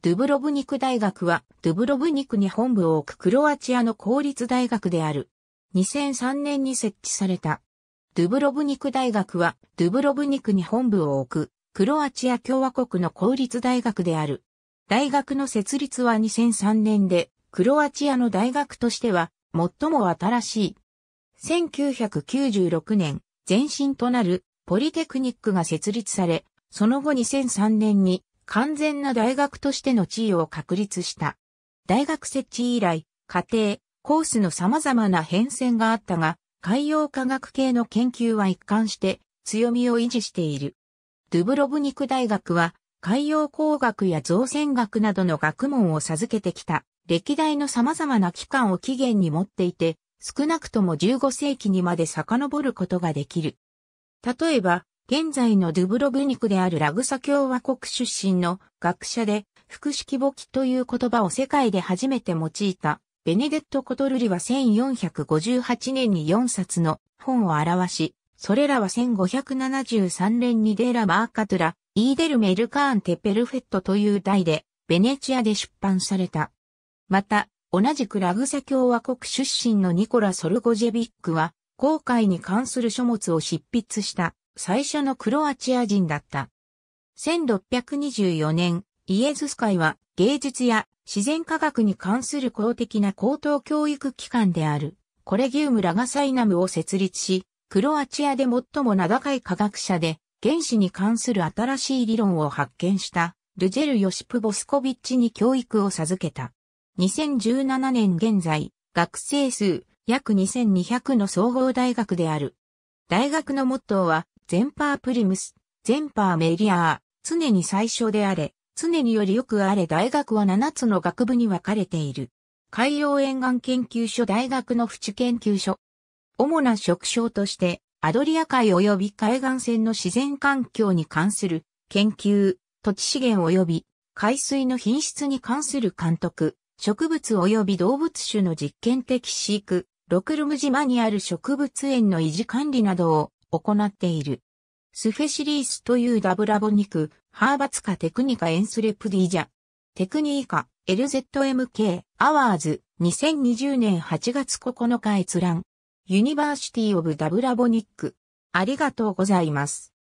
ドゥブロブニク大学は、ドゥブロブニクに本部を置くクロアチアの公立大学である。2003年に設置された。ドゥブロブニク大学は、ドゥブロブニクに本部を置く、クロアチア共和国の公立大学である。大学の設立は2003年で、クロアチアの大学としては、最も新しい。1996年、前身となる、ポリテクニックが設立され、その後2003年に、完全な大学としての地位を確立した。大学設置以来、家庭、コースの様々な変遷があったが、海洋科学系の研究は一貫して強みを維持している。ドゥブロブニク大学は海洋工学や造船学などの学問を授けてきた歴代の様々な機関を起源に持っていて、少なくとも15世紀にまで遡ることができる。例えば、現在のドゥブロブニクであるラグサ共和国出身の学者で、複式簿記という言葉を世界で初めて用いた、ベネデット・コトルリは1458年に4冊の本を表し、それらは1573年にデーラ・マーカトゥラ、イーデル・メルカーン・テ・ペルフェットという題で、ベネチアで出版された。また、同じくラグサ共和国出身のニコラ・ソルゴジェビックは、航海に関する書物を執筆した最初のクロアチア人だった。1624年、イエズス会は芸術や自然科学に関する公的な高等教育機関である、コレギウム・ラガサイナムを設立し、クロアチアで最も名高い科学者で、原子に関する新しい理論を発見した、ルジェル・ヨシプ・ボスコビッチに教育を授けた。2017年現在、学生数約2200の総合大学である。大学のモットーは、ゼンパープリムス、ゼンパーメリアー、常に最初であれ、常によりよくあれ大学は7つの学部に分かれている。海洋沿岸研究所大学の淵研究所。主な職称として、アドリア海及び海岸線の自然環境に関する研究、土地資源及び海水の品質に関する監督、植物及び動物種の実験的飼育、ロクルム島にある植物園の維持管理などを行っている。スフェシリースというダブラボニク、ハーバツカテクニカエンスレプディジャ。テクニーカ、LZMK、アワーズ、2020年8月9日閲覧。ユニバーシティオブダブラボニック。ありがとうございます。